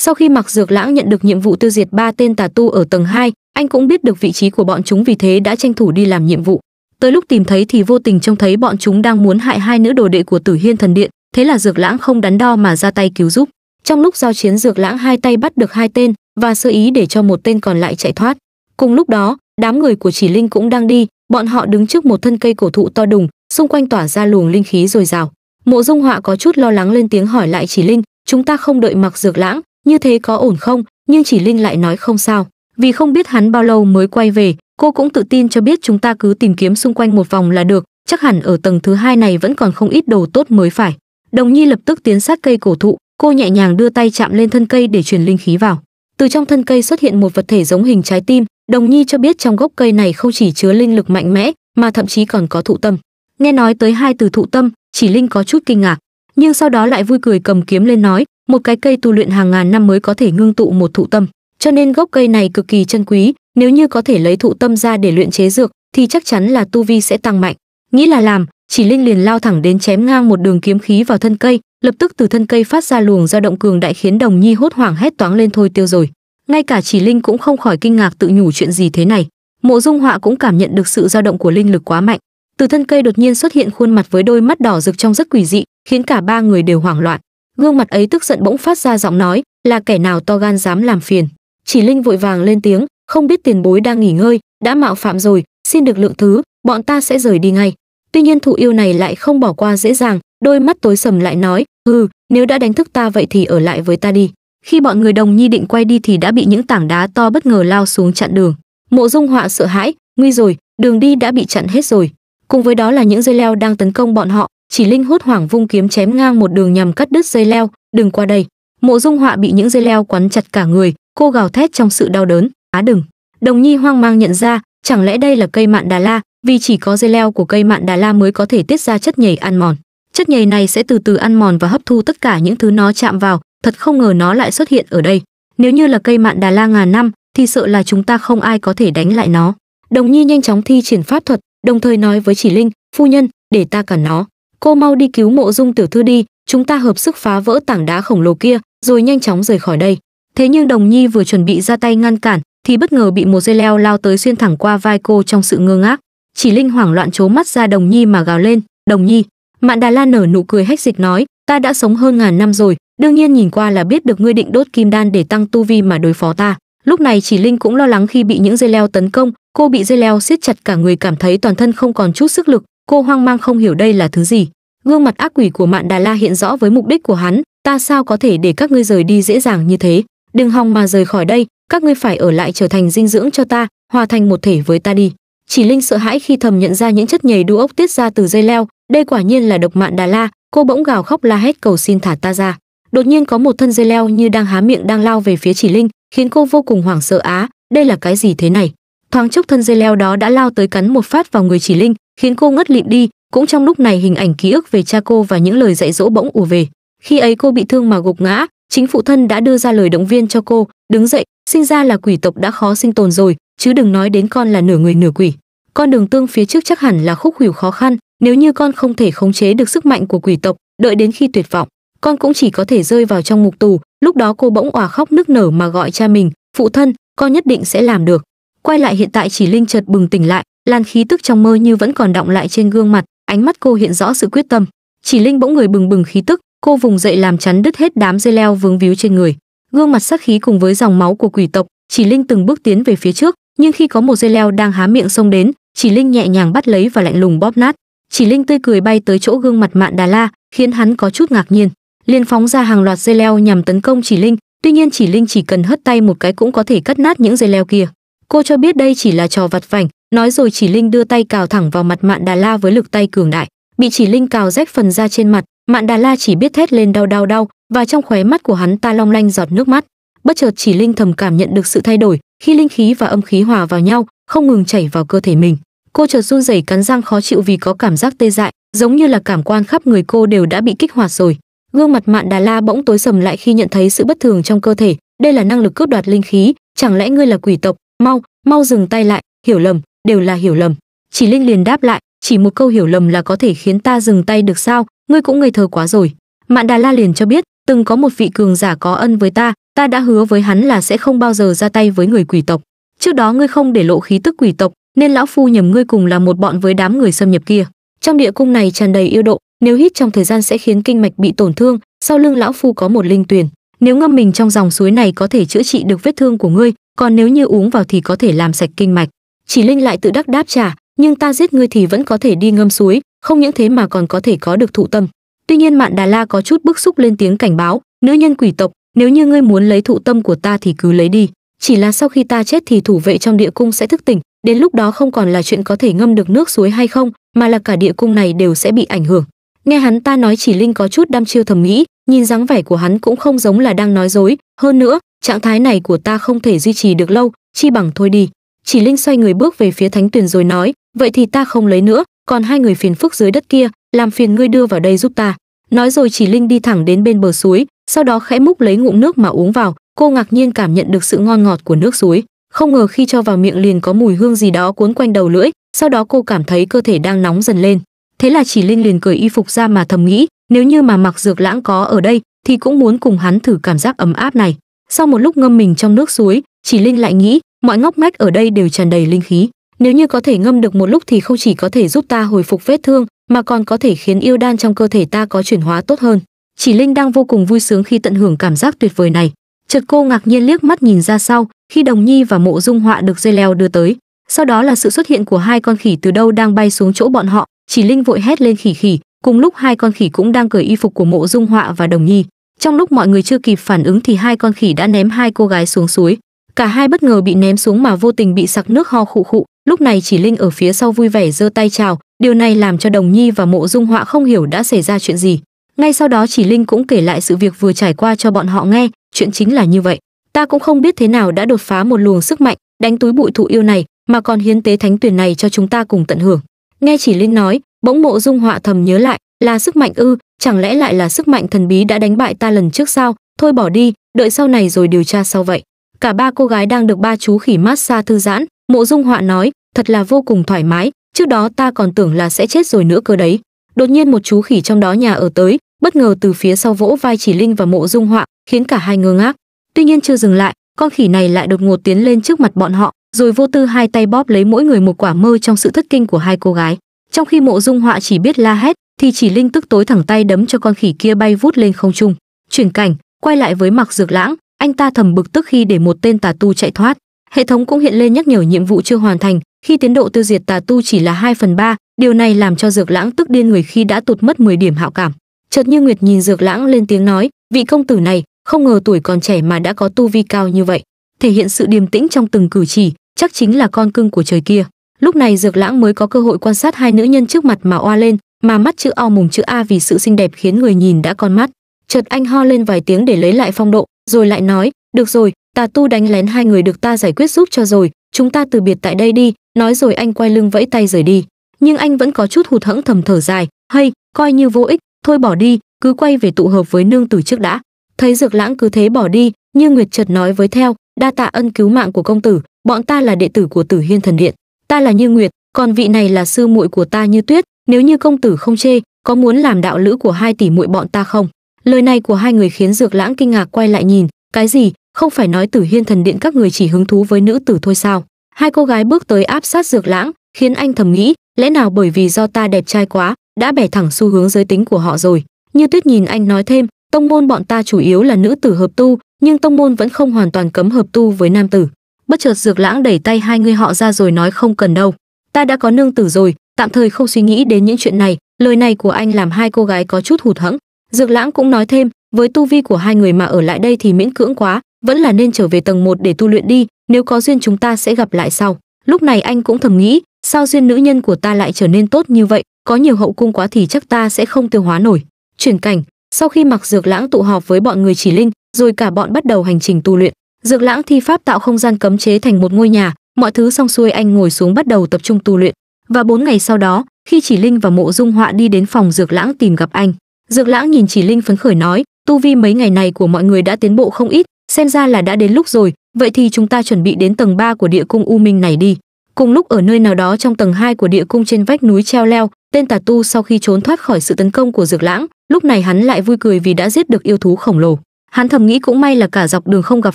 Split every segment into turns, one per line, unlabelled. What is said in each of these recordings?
Sau khi Mạc Dược Lãng nhận được nhiệm vụ tiêu diệt ba tên tà tu ở tầng 2, anh cũng biết được vị trí của bọn chúng vì thế đã tranh thủ đi làm nhiệm vụ. Tới lúc tìm thấy thì vô tình trông thấy bọn chúng đang muốn hại hai nữ đồ đệ của Tử Hiên thần điện, thế là Dược Lãng không đắn đo mà ra tay cứu giúp. Trong lúc giao chiến Dược Lãng hai tay bắt được hai tên và sơ ý để cho một tên còn lại chạy thoát. Cùng lúc đó, đám người của Chỉ Linh cũng đang đi, bọn họ đứng trước một thân cây cổ thụ to đùng, xung quanh tỏa ra luồng linh khí dồi dào. Mộ Dung Họa có chút lo lắng lên tiếng hỏi lại Chỉ Linh, chúng ta không đợi mặc dược lãng như thế có ổn không nhưng chỉ linh lại nói không sao vì không biết hắn bao lâu mới quay về cô cũng tự tin cho biết chúng ta cứ tìm kiếm xung quanh một vòng là được chắc hẳn ở tầng thứ hai này vẫn còn không ít đồ tốt mới phải đồng nhi lập tức tiến sát cây cổ thụ cô nhẹ nhàng đưa tay chạm lên thân cây để truyền linh khí vào từ trong thân cây xuất hiện một vật thể giống hình trái tim đồng nhi cho biết trong gốc cây này không chỉ chứa linh lực mạnh mẽ mà thậm chí còn có thụ tâm nghe nói tới hai từ thụ tâm chỉ linh có chút kinh ngạc nhưng sau đó lại vui cười cầm kiếm lên nói một cái cây tu luyện hàng ngàn năm mới có thể ngưng tụ một thụ tâm cho nên gốc cây này cực kỳ chân quý nếu như có thể lấy thụ tâm ra để luyện chế dược thì chắc chắn là tu vi sẽ tăng mạnh nghĩ là làm chỉ linh liền lao thẳng đến chém ngang một đường kiếm khí vào thân cây lập tức từ thân cây phát ra luồng dao động cường đại khiến đồng nhi hốt hoảng hét toáng lên thôi tiêu rồi ngay cả chỉ linh cũng không khỏi kinh ngạc tự nhủ chuyện gì thế này mộ dung họa cũng cảm nhận được sự dao động của linh lực quá mạnh từ thân cây đột nhiên xuất hiện khuôn mặt với đôi mắt đỏ rực trong rất quỷ dị khiến cả ba người đều hoảng loạn gương mặt ấy tức giận bỗng phát ra giọng nói là kẻ nào to gan dám làm phiền chỉ linh vội vàng lên tiếng không biết tiền bối đang nghỉ ngơi đã mạo phạm rồi xin được lượng thứ bọn ta sẽ rời đi ngay tuy nhiên thụ yêu này lại không bỏ qua dễ dàng đôi mắt tối sầm lại nói hừ nếu đã đánh thức ta vậy thì ở lại với ta đi khi bọn người đồng nhi định quay đi thì đã bị những tảng đá to bất ngờ lao xuống chặn đường mộ dung họa sợ hãi nguy rồi đường đi đã bị chặn hết rồi cùng với đó là những dây leo đang tấn công bọn họ chỉ linh hốt hoảng vung kiếm chém ngang một đường nhằm cắt đứt dây leo đừng qua đây mộ dung họa bị những dây leo quắn chặt cả người cô gào thét trong sự đau đớn á đừng đồng nhi hoang mang nhận ra chẳng lẽ đây là cây mạn đà la vì chỉ có dây leo của cây mạn đà la mới có thể tiết ra chất nhầy ăn mòn chất nhầy này sẽ từ từ ăn mòn và hấp thu tất cả những thứ nó chạm vào thật không ngờ nó lại xuất hiện ở đây nếu như là cây mạn đà la ngàn năm thì sợ là chúng ta không ai có thể đánh lại nó đồng nhi nhanh chóng thi triển pháp thuật đồng thời nói với chỉ linh phu nhân để ta cản nó cô mau đi cứu mộ dung tiểu thư đi chúng ta hợp sức phá vỡ tảng đá khổng lồ kia rồi nhanh chóng rời khỏi đây thế nhưng đồng nhi vừa chuẩn bị ra tay ngăn cản thì bất ngờ bị một dây leo lao tới xuyên thẳng qua vai cô trong sự ngơ ngác chỉ linh hoảng loạn trố mắt ra đồng nhi mà gào lên đồng nhi mạn đà la nở nụ cười hách dịch nói ta đã sống hơn ngàn năm rồi đương nhiên nhìn qua là biết được ngươi định đốt kim đan để tăng tu vi mà đối phó ta lúc này chỉ linh cũng lo lắng khi bị những dây leo tấn công cô bị dây leo siết chặt cả người cảm thấy toàn thân không còn chút sức lực cô hoang mang không hiểu đây là thứ gì gương mặt ác quỷ của mạn đà la hiện rõ với mục đích của hắn ta sao có thể để các ngươi rời đi dễ dàng như thế đừng hòng mà rời khỏi đây các ngươi phải ở lại trở thành dinh dưỡng cho ta hòa thành một thể với ta đi chỉ linh sợ hãi khi thầm nhận ra những chất nhầy đu ốc tiết ra từ dây leo đây quả nhiên là độc mạn đà la cô bỗng gào khóc la hét cầu xin thả ta ra đột nhiên có một thân dây leo như đang há miệng đang lao về phía chỉ linh khiến cô vô cùng hoảng sợ á đây là cái gì thế này thoáng chốc thân dây leo đó đã lao tới cắn một phát vào người chỉ linh khiến cô ngất lịm đi cũng trong lúc này hình ảnh ký ức về cha cô và những lời dạy dỗ bỗng ùa về khi ấy cô bị thương mà gục ngã chính phụ thân đã đưa ra lời động viên cho cô đứng dậy sinh ra là quỷ tộc đã khó sinh tồn rồi chứ đừng nói đến con là nửa người nửa quỷ con đường tương phía trước chắc hẳn là khúc hủi khó khăn nếu như con không thể khống chế được sức mạnh của quỷ tộc đợi đến khi tuyệt vọng con cũng chỉ có thể rơi vào trong ngục tù lúc đó cô bỗng òa khóc nức nở mà gọi cha mình phụ thân con nhất định sẽ làm được quay lại hiện tại chỉ linh chợt bừng tỉnh lại làn khí tức trong mơ như vẫn còn động lại trên gương mặt ánh mắt cô hiện rõ sự quyết tâm chỉ linh bỗng người bừng bừng khí tức cô vùng dậy làm chắn đứt hết đám dây leo vướng víu trên người gương mặt sắc khí cùng với dòng máu của quỷ tộc chỉ linh từng bước tiến về phía trước nhưng khi có một dây leo đang há miệng xông đến chỉ linh nhẹ nhàng bắt lấy và lạnh lùng bóp nát chỉ linh tươi cười bay tới chỗ gương mặt mạn đà la khiến hắn có chút ngạc nhiên liền phóng ra hàng loạt dây leo nhằm tấn công chỉ linh tuy nhiên chỉ linh chỉ cần hất tay một cái cũng có thể cắt nát những dây leo kia cô cho biết đây chỉ là trò vặt vảnh nói rồi chỉ linh đưa tay cào thẳng vào mặt mạn đà la với lực tay cường đại bị chỉ linh cào rách phần da trên mặt mạn đà la chỉ biết thét lên đau đau đau và trong khóe mắt của hắn ta long lanh giọt nước mắt bất chợt chỉ linh thầm cảm nhận được sự thay đổi khi linh khí và âm khí hòa vào nhau không ngừng chảy vào cơ thể mình cô chợt run rẩy cắn răng khó chịu vì có cảm giác tê dại giống như là cảm quan khắp người cô đều đã bị kích hoạt rồi gương mặt mạn đà la bỗng tối sầm lại khi nhận thấy sự bất thường trong cơ thể đây là năng lực cướp đoạt linh khí chẳng lẽ ngươi là quỷ tộc mau mau dừng tay lại hiểu lầm đều là hiểu lầm chỉ linh liền đáp lại chỉ một câu hiểu lầm là có thể khiến ta dừng tay được sao ngươi cũng ngây thơ quá rồi mạn đà la liền cho biết từng có một vị cường giả có ân với ta ta đã hứa với hắn là sẽ không bao giờ ra tay với người quỷ tộc trước đó ngươi không để lộ khí tức quỷ tộc nên lão phu nhầm ngươi cùng là một bọn với đám người xâm nhập kia trong địa cung này tràn đầy yêu độ nếu hít trong thời gian sẽ khiến kinh mạch bị tổn thương sau lưng lão phu có một linh tuyền nếu ngâm mình trong dòng suối này có thể chữa trị được vết thương của ngươi còn nếu như uống vào thì có thể làm sạch kinh mạch chỉ linh lại tự đắc đáp trả nhưng ta giết ngươi thì vẫn có thể đi ngâm suối không những thế mà còn có thể có được thụ tâm tuy nhiên mạn đà la có chút bức xúc lên tiếng cảnh báo nữ nhân quỷ tộc nếu như ngươi muốn lấy thụ tâm của ta thì cứ lấy đi chỉ là sau khi ta chết thì thủ vệ trong địa cung sẽ thức tỉnh đến lúc đó không còn là chuyện có thể ngâm được nước suối hay không mà là cả địa cung này đều sẽ bị ảnh hưởng nghe hắn ta nói chỉ linh có chút đăm chiêu thầm nghĩ nhìn dáng vẻ của hắn cũng không giống là đang nói dối hơn nữa trạng thái này của ta không thể duy trì được lâu chi bằng thôi đi chỉ linh xoay người bước về phía thánh tuyền rồi nói vậy thì ta không lấy nữa còn hai người phiền phức dưới đất kia làm phiền ngươi đưa vào đây giúp ta nói rồi chỉ linh đi thẳng đến bên bờ suối sau đó khẽ múc lấy ngụm nước mà uống vào cô ngạc nhiên cảm nhận được sự ngon ngọt của nước suối không ngờ khi cho vào miệng liền có mùi hương gì đó cuốn quanh đầu lưỡi sau đó cô cảm thấy cơ thể đang nóng dần lên thế là chỉ linh liền cởi y phục ra mà thầm nghĩ nếu như mà mặc dược lãng có ở đây thì cũng muốn cùng hắn thử cảm giác ấm áp này sau một lúc ngâm mình trong nước suối chỉ linh lại nghĩ mọi ngóc ngách ở đây đều tràn đầy linh khí nếu như có thể ngâm được một lúc thì không chỉ có thể giúp ta hồi phục vết thương mà còn có thể khiến yêu đan trong cơ thể ta có chuyển hóa tốt hơn chỉ linh đang vô cùng vui sướng khi tận hưởng cảm giác tuyệt vời này chợt cô ngạc nhiên liếc mắt nhìn ra sau khi đồng nhi và mộ dung họa được dây leo đưa tới sau đó là sự xuất hiện của hai con khỉ từ đâu đang bay xuống chỗ bọn họ chỉ linh vội hét lên khỉ khỉ cùng lúc hai con khỉ cũng đang cởi y phục của mộ dung họa và đồng nhi trong lúc mọi người chưa kịp phản ứng thì hai con khỉ đã ném hai cô gái xuống suối cả hai bất ngờ bị ném xuống mà vô tình bị sặc nước ho khụ khụ lúc này chỉ linh ở phía sau vui vẻ giơ tay chào điều này làm cho đồng nhi và mộ dung họa không hiểu đã xảy ra chuyện gì ngay sau đó chỉ linh cũng kể lại sự việc vừa trải qua cho bọn họ nghe chuyện chính là như vậy ta cũng không biết thế nào đã đột phá một luồng sức mạnh đánh túi bụi thụ yêu này mà còn hiến tế thánh tuyển này cho chúng ta cùng tận hưởng nghe chỉ linh nói bỗng mộ dung họa thầm nhớ lại là sức mạnh ư chẳng lẽ lại là sức mạnh thần bí đã đánh bại ta lần trước sao thôi bỏ đi đợi sau này rồi điều tra sau vậy Cả ba cô gái đang được ba chú khỉ massage thư giãn, Mộ Dung Họa nói, thật là vô cùng thoải mái, trước đó ta còn tưởng là sẽ chết rồi nữa cơ đấy. Đột nhiên một chú khỉ trong đó nhà ở tới, bất ngờ từ phía sau vỗ vai Chỉ Linh và Mộ Dung Họa, khiến cả hai ngơ ngác. Tuy nhiên chưa dừng lại, con khỉ này lại đột ngột tiến lên trước mặt bọn họ, rồi vô tư hai tay bóp lấy mỗi người một quả mơ trong sự thất kinh của hai cô gái. Trong khi Mộ Dung Họa chỉ biết la hét, thì Chỉ Linh tức tối thẳng tay đấm cho con khỉ kia bay vút lên không trung. Chuyển cảnh, quay lại với Mặc Dược Lãng, anh ta thầm bực tức khi để một tên tà tu chạy thoát hệ thống cũng hiện lên nhắc nhở nhiệm vụ chưa hoàn thành khi tiến độ tiêu diệt tà tu chỉ là 2 phần ba điều này làm cho dược lãng tức điên người khi đã tụt mất 10 điểm hạo cảm chợt như nguyệt nhìn dược lãng lên tiếng nói vị công tử này không ngờ tuổi còn trẻ mà đã có tu vi cao như vậy thể hiện sự điềm tĩnh trong từng cử chỉ chắc chính là con cưng của trời kia lúc này dược lãng mới có cơ hội quan sát hai nữ nhân trước mặt mà oa lên mà mắt chữ o mùng chữ a vì sự xinh đẹp khiến người nhìn đã con mắt chợt anh ho lên vài tiếng để lấy lại phong độ rồi lại nói được rồi ta tu đánh lén hai người được ta giải quyết giúp cho rồi chúng ta từ biệt tại đây đi nói rồi anh quay lưng vẫy tay rời đi nhưng anh vẫn có chút hụt hẫng thầm thở dài hay coi như vô ích thôi bỏ đi cứ quay về tụ hợp với nương tử trước đã thấy dược lãng cứ thế bỏ đi như nguyệt chợt nói với theo đa tạ ân cứu mạng của công tử bọn ta là đệ tử của tử hiên thần điện ta là như nguyệt còn vị này là sư muội của ta như tuyết nếu như công tử không chê có muốn làm đạo lữ của hai tỷ muội bọn ta không lời này của hai người khiến dược lãng kinh ngạc quay lại nhìn cái gì không phải nói tử hiên thần điện các người chỉ hứng thú với nữ tử thôi sao hai cô gái bước tới áp sát dược lãng khiến anh thầm nghĩ lẽ nào bởi vì do ta đẹp trai quá đã bẻ thẳng xu hướng giới tính của họ rồi như tuyết nhìn anh nói thêm tông môn bọn ta chủ yếu là nữ tử hợp tu nhưng tông môn vẫn không hoàn toàn cấm hợp tu với nam tử bất chợt dược lãng đẩy tay hai người họ ra rồi nói không cần đâu ta đã có nương tử rồi tạm thời không suy nghĩ đến những chuyện này lời này của anh làm hai cô gái có chút hụt hẫng dược lãng cũng nói thêm với tu vi của hai người mà ở lại đây thì miễn cưỡng quá vẫn là nên trở về tầng 1 để tu luyện đi nếu có duyên chúng ta sẽ gặp lại sau lúc này anh cũng thầm nghĩ sao duyên nữ nhân của ta lại trở nên tốt như vậy có nhiều hậu cung quá thì chắc ta sẽ không tiêu hóa nổi chuyển cảnh sau khi mặc dược lãng tụ họp với bọn người chỉ linh rồi cả bọn bắt đầu hành trình tu luyện dược lãng thi pháp tạo không gian cấm chế thành một ngôi nhà mọi thứ xong xuôi anh ngồi xuống bắt đầu tập trung tu luyện và bốn ngày sau đó khi chỉ linh và mộ dung họa đi đến phòng dược lãng tìm gặp anh dược lãng nhìn chỉ linh phấn khởi nói tu vi mấy ngày này của mọi người đã tiến bộ không ít xem ra là đã đến lúc rồi vậy thì chúng ta chuẩn bị đến tầng 3 của địa cung u minh này đi cùng lúc ở nơi nào đó trong tầng 2 của địa cung trên vách núi treo leo tên tà tu sau khi trốn thoát khỏi sự tấn công của dược lãng lúc này hắn lại vui cười vì đã giết được yêu thú khổng lồ hắn thầm nghĩ cũng may là cả dọc đường không gặp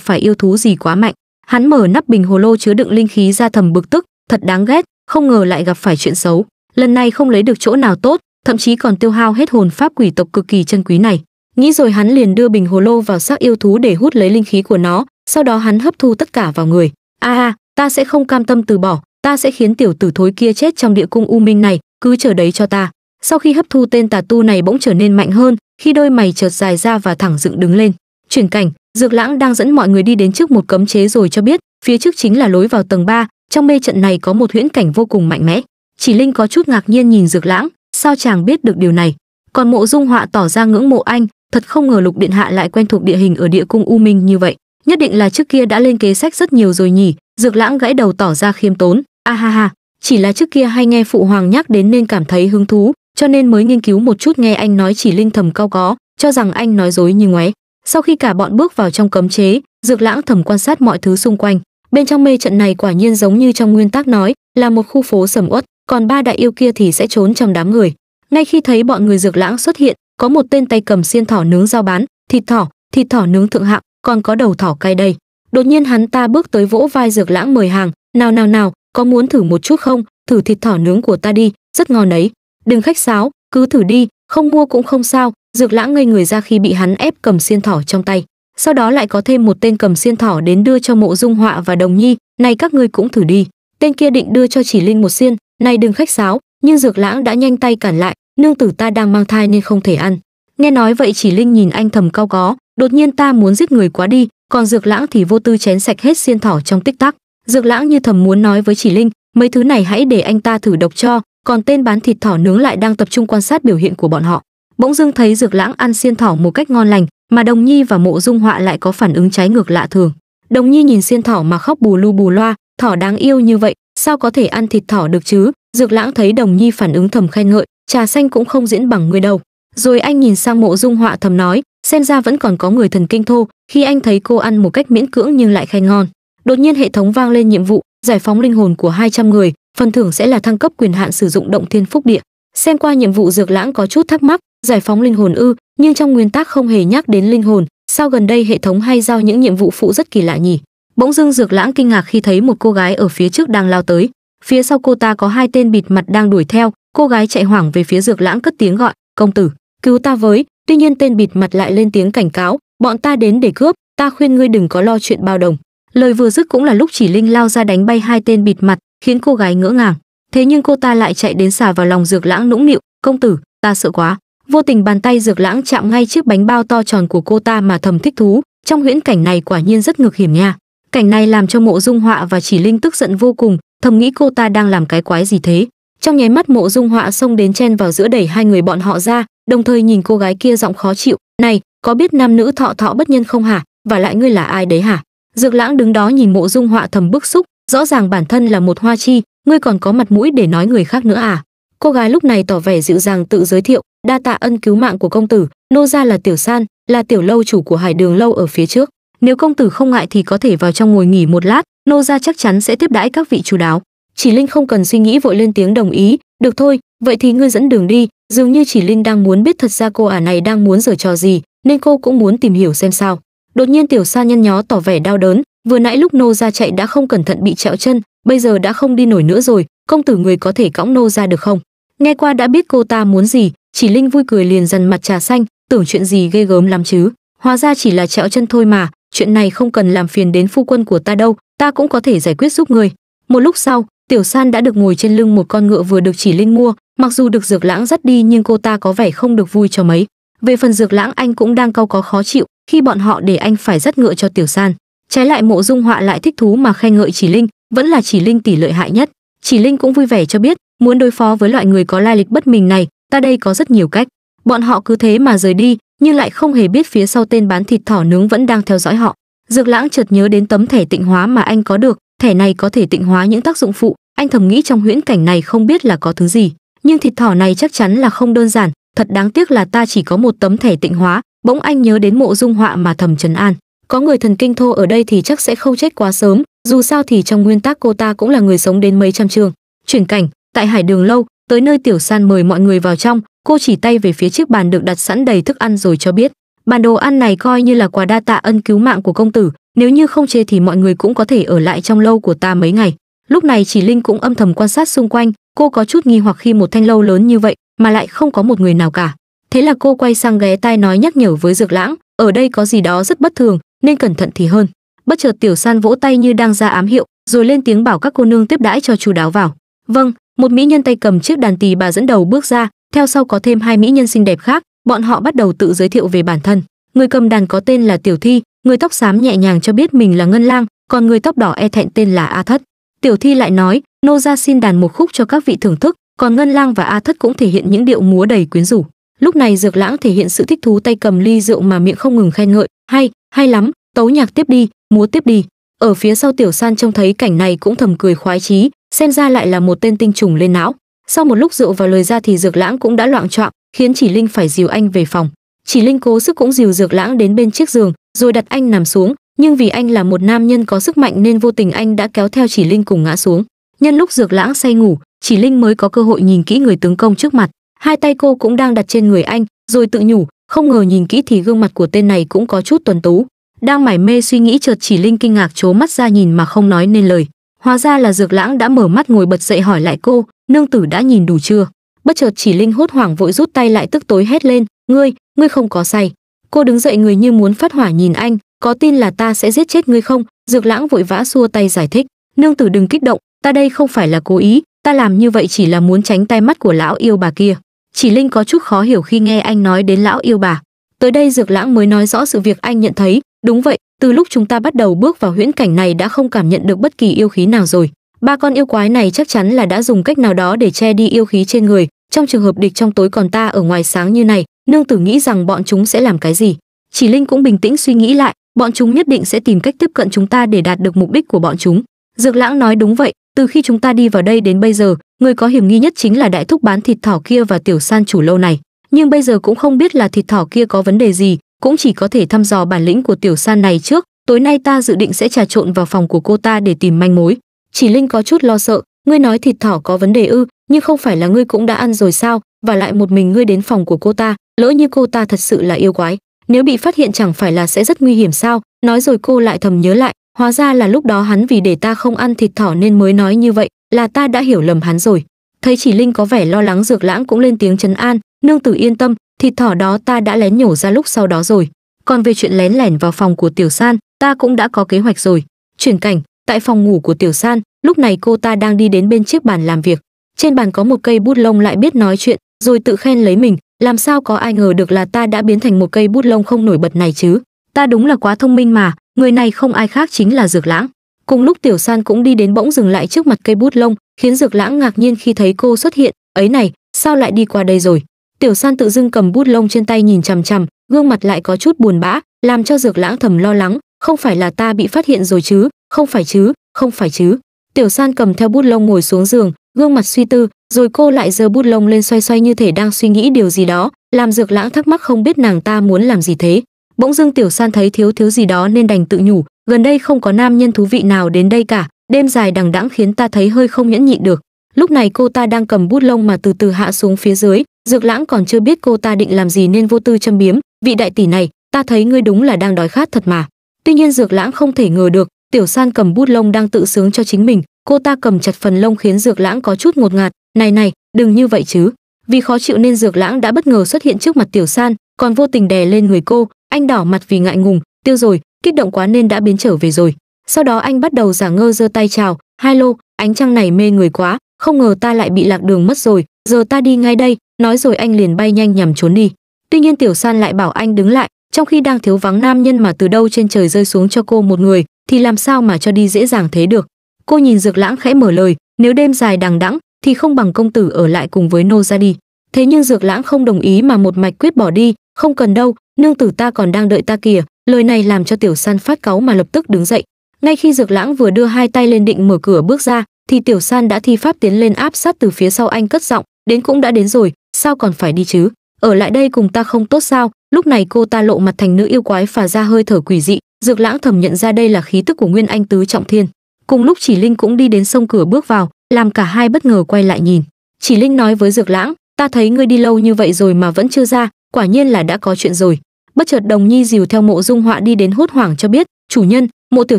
phải yêu thú gì quá mạnh hắn mở nắp bình hồ lô chứa đựng linh khí ra thầm bực tức thật đáng ghét không ngờ lại gặp phải chuyện xấu lần này không lấy được chỗ nào tốt thậm chí còn tiêu hao hết hồn pháp quỷ tộc cực kỳ chân quý này. Nghĩ rồi hắn liền đưa bình hồ lô vào xác yêu thú để hút lấy linh khí của nó, sau đó hắn hấp thu tất cả vào người. A a, ta sẽ không cam tâm từ bỏ, ta sẽ khiến tiểu tử thối kia chết trong địa cung u minh này, cứ chờ đấy cho ta. Sau khi hấp thu tên tà tu này bỗng trở nên mạnh hơn, khi đôi mày chợt dài ra và thẳng dựng đứng lên. Chuyển cảnh, Dược Lãng đang dẫn mọi người đi đến trước một cấm chế rồi cho biết, phía trước chính là lối vào tầng 3, trong mê trận này có một huyễn cảnh vô cùng mạnh mẽ. Chỉ Linh có chút ngạc nhiên nhìn Dược Lãng, sao chàng biết được điều này còn mộ dung họa tỏ ra ngưỡng mộ anh thật không ngờ lục điện hạ lại quen thuộc địa hình ở địa cung u minh như vậy nhất định là trước kia đã lên kế sách rất nhiều rồi nhỉ dược lãng gãy đầu tỏ ra khiêm tốn a ha ha chỉ là trước kia hay nghe phụ hoàng nhắc đến nên cảm thấy hứng thú cho nên mới nghiên cứu một chút nghe anh nói chỉ linh thầm cao có cho rằng anh nói dối như ngoé sau khi cả bọn bước vào trong cấm chế dược lãng thầm quan sát mọi thứ xung quanh bên trong mê trận này quả nhiên giống như trong nguyên tắc nói là một khu phố sầm uất còn ba đại yêu kia thì sẽ trốn trong đám người ngay khi thấy bọn người dược lãng xuất hiện có một tên tay cầm xiên thỏ nướng giao bán thịt thỏ thịt thỏ nướng thượng hạng còn có đầu thỏ cay đây đột nhiên hắn ta bước tới vỗ vai dược lãng mời hàng nào nào nào có muốn thử một chút không thử thịt thỏ nướng của ta đi rất ngon đấy đừng khách sáo cứ thử đi không mua cũng không sao dược lãng ngây người ra khi bị hắn ép cầm xiên thỏ trong tay sau đó lại có thêm một tên cầm xiên thỏ đến đưa cho mộ dung họa và đồng nhi này các ngươi cũng thử đi tên kia định đưa cho chỉ linh một xiên này đừng khách sáo nhưng dược lãng đã nhanh tay cản lại nương tử ta đang mang thai nên không thể ăn nghe nói vậy chỉ linh nhìn anh thầm cao có đột nhiên ta muốn giết người quá đi còn dược lãng thì vô tư chén sạch hết xiên thỏ trong tích tắc dược lãng như thầm muốn nói với chỉ linh mấy thứ này hãy để anh ta thử độc cho còn tên bán thịt thỏ nướng lại đang tập trung quan sát biểu hiện của bọn họ bỗng dưng thấy dược lãng ăn xiên thỏ một cách ngon lành mà đồng nhi và mộ dung họa lại có phản ứng trái ngược lạ thường đồng nhi nhìn xiên thỏ mà khóc bù lu bù loa thỏ đáng yêu như vậy sao có thể ăn thịt thỏ được chứ dược lãng thấy đồng nhi phản ứng thầm khen ngợi trà xanh cũng không diễn bằng người đâu rồi anh nhìn sang mộ dung họa thầm nói xem ra vẫn còn có người thần kinh thô khi anh thấy cô ăn một cách miễn cưỡng nhưng lại khen ngon đột nhiên hệ thống vang lên nhiệm vụ giải phóng linh hồn của 200 người phần thưởng sẽ là thăng cấp quyền hạn sử dụng động thiên phúc địa xem qua nhiệm vụ dược lãng có chút thắc mắc giải phóng linh hồn ư nhưng trong nguyên tắc không hề nhắc đến linh hồn sao gần đây hệ thống hay giao những nhiệm vụ phụ rất kỳ lạ nhỉ bỗng dưng dược lãng kinh ngạc khi thấy một cô gái ở phía trước đang lao tới phía sau cô ta có hai tên bịt mặt đang đuổi theo cô gái chạy hoảng về phía dược lãng cất tiếng gọi công tử cứu ta với tuy nhiên tên bịt mặt lại lên tiếng cảnh cáo bọn ta đến để cướp ta khuyên ngươi đừng có lo chuyện bao đồng lời vừa dứt cũng là lúc chỉ linh lao ra đánh bay hai tên bịt mặt khiến cô gái ngỡ ngàng thế nhưng cô ta lại chạy đến xà vào lòng dược lãng nũng nịu công tử ta sợ quá vô tình bàn tay dược lãng chạm ngay chiếc bánh bao to tròn của cô ta mà thầm thích thú trong huyễn cảnh này quả nhiên rất ngược hiểm nha cảnh này làm cho mộ dung họa và chỉ linh tức giận vô cùng thầm nghĩ cô ta đang làm cái quái gì thế trong nháy mắt mộ dung họa xông đến chen vào giữa đẩy hai người bọn họ ra đồng thời nhìn cô gái kia giọng khó chịu này có biết nam nữ thọ thọ bất nhân không hả và lại ngươi là ai đấy hả dược lãng đứng đó nhìn mộ dung họa thầm bức xúc rõ ràng bản thân là một hoa chi ngươi còn có mặt mũi để nói người khác nữa à cô gái lúc này tỏ vẻ dịu dàng tự giới thiệu đa tạ ân cứu mạng của công tử nô gia là tiểu san là tiểu lâu chủ của hải đường lâu ở phía trước nếu công tử không ngại thì có thể vào trong ngồi nghỉ một lát nô gia chắc chắn sẽ tiếp đãi các vị chú đáo chỉ linh không cần suy nghĩ vội lên tiếng đồng ý được thôi vậy thì ngươi dẫn đường đi dường như chỉ linh đang muốn biết thật ra cô ả này đang muốn giở trò gì nên cô cũng muốn tìm hiểu xem sao đột nhiên tiểu sa nhăn nhó tỏ vẻ đau đớn vừa nãy lúc nô ra chạy đã không cẩn thận bị trẹo chân bây giờ đã không đi nổi nữa rồi công tử người có thể cõng nô ra được không nghe qua đã biết cô ta muốn gì chỉ linh vui cười liền dần mặt trà xanh tưởng chuyện gì ghê gớm lắm chứ hóa ra chỉ là trẹo chân thôi mà chuyện này không cần làm phiền đến phu quân của ta đâu ta cũng có thể giải quyết giúp người một lúc sau tiểu san đã được ngồi trên lưng một con ngựa vừa được chỉ linh mua mặc dù được dược lãng dắt đi nhưng cô ta có vẻ không được vui cho mấy về phần dược lãng anh cũng đang cau có khó chịu khi bọn họ để anh phải dắt ngựa cho tiểu san trái lại mộ dung họa lại thích thú mà khen ngợi chỉ linh vẫn là chỉ linh tỷ lợi hại nhất chỉ linh cũng vui vẻ cho biết muốn đối phó với loại người có lai lịch bất minh này ta đây có rất nhiều cách bọn họ cứ thế mà rời đi nhưng lại không hề biết phía sau tên bán thịt thỏ nướng vẫn đang theo dõi họ dược lãng chợt nhớ đến tấm thẻ tịnh hóa mà anh có được thẻ này có thể tịnh hóa những tác dụng phụ anh thầm nghĩ trong huyễn cảnh này không biết là có thứ gì nhưng thịt thỏ này chắc chắn là không đơn giản thật đáng tiếc là ta chỉ có một tấm thẻ tịnh hóa bỗng anh nhớ đến mộ dung họa mà thầm trấn an có người thần kinh thô ở đây thì chắc sẽ không chết quá sớm dù sao thì trong nguyên tắc cô ta cũng là người sống đến mấy trăm trường chuyển cảnh tại hải đường lâu tới nơi tiểu san mời mọi người vào trong cô chỉ tay về phía chiếc bàn được đặt sẵn đầy thức ăn rồi cho biết bàn đồ ăn này coi như là quà đa tạ ân cứu mạng của công tử nếu như không chê thì mọi người cũng có thể ở lại trong lâu của ta mấy ngày lúc này chỉ linh cũng âm thầm quan sát xung quanh cô có chút nghi hoặc khi một thanh lâu lớn như vậy mà lại không có một người nào cả thế là cô quay sang ghé tai nói nhắc nhở với dược lãng ở đây có gì đó rất bất thường nên cẩn thận thì hơn bất chợt tiểu san vỗ tay như đang ra ám hiệu rồi lên tiếng bảo các cô nương tiếp đãi cho chú đáo vào vâng một mỹ nhân tay cầm chiếc đàn tỳ bà dẫn đầu bước ra theo sau có thêm hai mỹ nhân xinh đẹp khác bọn họ bắt đầu tự giới thiệu về bản thân người cầm đàn có tên là tiểu thi người tóc xám nhẹ nhàng cho biết mình là ngân lang còn người tóc đỏ e thẹn tên là a thất tiểu thi lại nói nô ra xin đàn một khúc cho các vị thưởng thức còn ngân lang và a thất cũng thể hiện những điệu múa đầy quyến rũ lúc này dược lãng thể hiện sự thích thú tay cầm ly rượu mà miệng không ngừng khen ngợi hay hay lắm tấu nhạc tiếp đi múa tiếp đi ở phía sau tiểu san trông thấy cảnh này cũng thầm cười khoái chí xem ra lại là một tên tinh trùng lên não sau một lúc rượu vào lời ra thì dược lãng cũng đã loạn choạng khiến chỉ linh phải dìu anh về phòng chỉ linh cố sức cũng dìu dược lãng đến bên chiếc giường rồi đặt anh nằm xuống nhưng vì anh là một nam nhân có sức mạnh nên vô tình anh đã kéo theo chỉ linh cùng ngã xuống nhân lúc dược lãng say ngủ chỉ linh mới có cơ hội nhìn kỹ người tướng công trước mặt hai tay cô cũng đang đặt trên người anh rồi tự nhủ không ngờ nhìn kỹ thì gương mặt của tên này cũng có chút tuần tú đang mải mê suy nghĩ chợt chỉ linh kinh ngạc trố mắt ra nhìn mà không nói nên lời hóa ra là dược lãng đã mở mắt ngồi bật dậy hỏi lại cô nương tử đã nhìn đủ chưa bất chợt chỉ linh hốt hoảng vội rút tay lại tức tối hét lên ngươi ngươi không có say cô đứng dậy người như muốn phát hỏa nhìn anh có tin là ta sẽ giết chết ngươi không dược lãng vội vã xua tay giải thích nương tử đừng kích động ta đây không phải là cố ý ta làm như vậy chỉ là muốn tránh tay mắt của lão yêu bà kia chỉ linh có chút khó hiểu khi nghe anh nói đến lão yêu bà tới đây dược lãng mới nói rõ sự việc anh nhận thấy đúng vậy từ lúc chúng ta bắt đầu bước vào huyễn cảnh này đã không cảm nhận được bất kỳ yêu khí nào rồi ba con yêu quái này chắc chắn là đã dùng cách nào đó để che đi yêu khí trên người trong trường hợp địch trong tối còn ta ở ngoài sáng như này nương tử nghĩ rằng bọn chúng sẽ làm cái gì chỉ linh cũng bình tĩnh suy nghĩ lại bọn chúng nhất định sẽ tìm cách tiếp cận chúng ta để đạt được mục đích của bọn chúng dược lãng nói đúng vậy từ khi chúng ta đi vào đây đến bây giờ người có hiểm nghi nhất chính là đại thúc bán thịt thỏ kia và tiểu san chủ lâu này nhưng bây giờ cũng không biết là thịt thỏ kia có vấn đề gì cũng chỉ có thể thăm dò bản lĩnh của tiểu san này trước tối nay ta dự định sẽ trà trộn vào phòng của cô ta để tìm manh mối chỉ linh có chút lo sợ ngươi nói thịt thỏ có vấn đề ư nhưng không phải là ngươi cũng đã ăn rồi sao và lại một mình ngươi đến phòng của cô ta lỡ như cô ta thật sự là yêu quái nếu bị phát hiện chẳng phải là sẽ rất nguy hiểm sao nói rồi cô lại thầm nhớ lại hóa ra là lúc đó hắn vì để ta không ăn thịt thỏ nên mới nói như vậy là ta đã hiểu lầm hắn rồi thấy chỉ linh có vẻ lo lắng dược lãng cũng lên tiếng chấn an nương tử yên tâm thịt thỏ đó ta đã lén nhổ ra lúc sau đó rồi còn về chuyện lén lẻn vào phòng của tiểu san ta cũng đã có kế hoạch rồi chuyển cảnh tại phòng ngủ của tiểu san lúc này cô ta đang đi đến bên chiếc bàn làm việc trên bàn có một cây bút lông lại biết nói chuyện rồi tự khen lấy mình làm sao có ai ngờ được là ta đã biến thành một cây bút lông không nổi bật này chứ ta đúng là quá thông minh mà người này không ai khác chính là dược lãng cùng lúc tiểu san cũng đi đến bỗng dừng lại trước mặt cây bút lông khiến dược lãng ngạc nhiên khi thấy cô xuất hiện ấy này sao lại đi qua đây rồi Tiểu San tự dưng cầm bút lông trên tay nhìn chằm chằm, gương mặt lại có chút buồn bã, làm cho Dược Lãng thầm lo lắng, không phải là ta bị phát hiện rồi chứ, không phải chứ, không phải chứ. Tiểu San cầm theo bút lông ngồi xuống giường, gương mặt suy tư, rồi cô lại giơ bút lông lên xoay xoay như thể đang suy nghĩ điều gì đó, làm Dược Lãng thắc mắc không biết nàng ta muốn làm gì thế. Bỗng dưng Tiểu San thấy thiếu thiếu gì đó nên đành tự nhủ, gần đây không có nam nhân thú vị nào đến đây cả, đêm dài đằng đẵng khiến ta thấy hơi không nhẫn nhịn được. Lúc này cô ta đang cầm bút lông mà từ từ hạ xuống phía dưới, Dược Lãng còn chưa biết cô ta định làm gì nên vô tư châm biếm, vị đại tỷ này, ta thấy ngươi đúng là đang đói khát thật mà. Tuy nhiên Dược Lãng không thể ngờ được, Tiểu San cầm bút lông đang tự sướng cho chính mình, cô ta cầm chặt phần lông khiến Dược Lãng có chút ngột ngạt, "Này này, đừng như vậy chứ." Vì khó chịu nên Dược Lãng đã bất ngờ xuất hiện trước mặt Tiểu San, còn vô tình đè lên người cô, anh đỏ mặt vì ngại ngùng, tiêu rồi, kích động quá nên đã biến trở về rồi. Sau đó anh bắt đầu giả ngơ giơ tay chào, "Hello, ánh trăng này mê người quá, không ngờ ta lại bị lạc đường mất rồi, giờ ta đi ngay đây nói rồi anh liền bay nhanh nhằm trốn đi tuy nhiên tiểu san lại bảo anh đứng lại trong khi đang thiếu vắng nam nhân mà từ đâu trên trời rơi xuống cho cô một người thì làm sao mà cho đi dễ dàng thế được cô nhìn dược lãng khẽ mở lời nếu đêm dài đằng đẵng thì không bằng công tử ở lại cùng với nô ra đi thế nhưng dược lãng không đồng ý mà một mạch quyết bỏ đi không cần đâu nương tử ta còn đang đợi ta kìa lời này làm cho tiểu san phát cáu mà lập tức đứng dậy ngay khi dược lãng vừa đưa hai tay lên định mở cửa bước ra thì tiểu san đã thi pháp tiến lên áp sát từ phía sau anh cất giọng đến cũng đã đến rồi sao còn phải đi chứ ở lại đây cùng ta không tốt sao lúc này cô ta lộ mặt thành nữ yêu quái phà ra hơi thở quỷ dị dược lãng thầm nhận ra đây là khí tức của nguyên anh tứ trọng thiên cùng lúc chỉ linh cũng đi đến sông cửa bước vào làm cả hai bất ngờ quay lại nhìn chỉ linh nói với dược lãng ta thấy ngươi đi lâu như vậy rồi mà vẫn chưa ra quả nhiên là đã có chuyện rồi bất chợt đồng nhi dìu theo mộ dung họa đi đến hốt hoảng cho biết chủ nhân mộ tiểu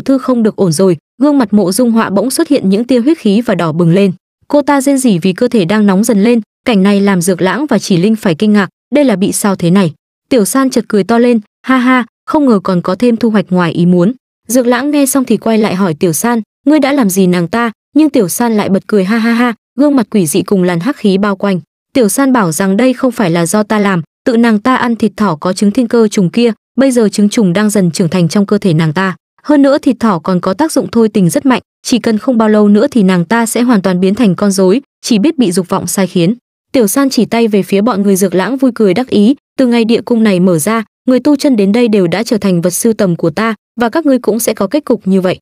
thư không được ổn rồi gương mặt mộ dung họa bỗng xuất hiện những tia huyết khí và đỏ bừng lên cô ta rên rỉ vì cơ thể đang nóng dần lên cảnh này làm dược lãng và chỉ linh phải kinh ngạc đây là bị sao thế này tiểu san chợt cười to lên ha ha không ngờ còn có thêm thu hoạch ngoài ý muốn dược lãng nghe xong thì quay lại hỏi tiểu san ngươi đã làm gì nàng ta nhưng tiểu san lại bật cười ha ha ha gương mặt quỷ dị cùng làn hắc khí bao quanh tiểu san bảo rằng đây không phải là do ta làm tự nàng ta ăn thịt thỏ có trứng thiên cơ trùng kia bây giờ trứng trùng đang dần trưởng thành trong cơ thể nàng ta hơn nữa thịt thỏ còn có tác dụng thôi tình rất mạnh chỉ cần không bao lâu nữa thì nàng ta sẽ hoàn toàn biến thành con rối chỉ biết bị dục vọng sai khiến tiểu san chỉ tay về phía bọn người dược lãng vui cười đắc ý từ ngày địa cung này mở ra người tu chân đến đây đều đã trở thành vật sưu tầm của ta và các ngươi cũng sẽ có kết cục như vậy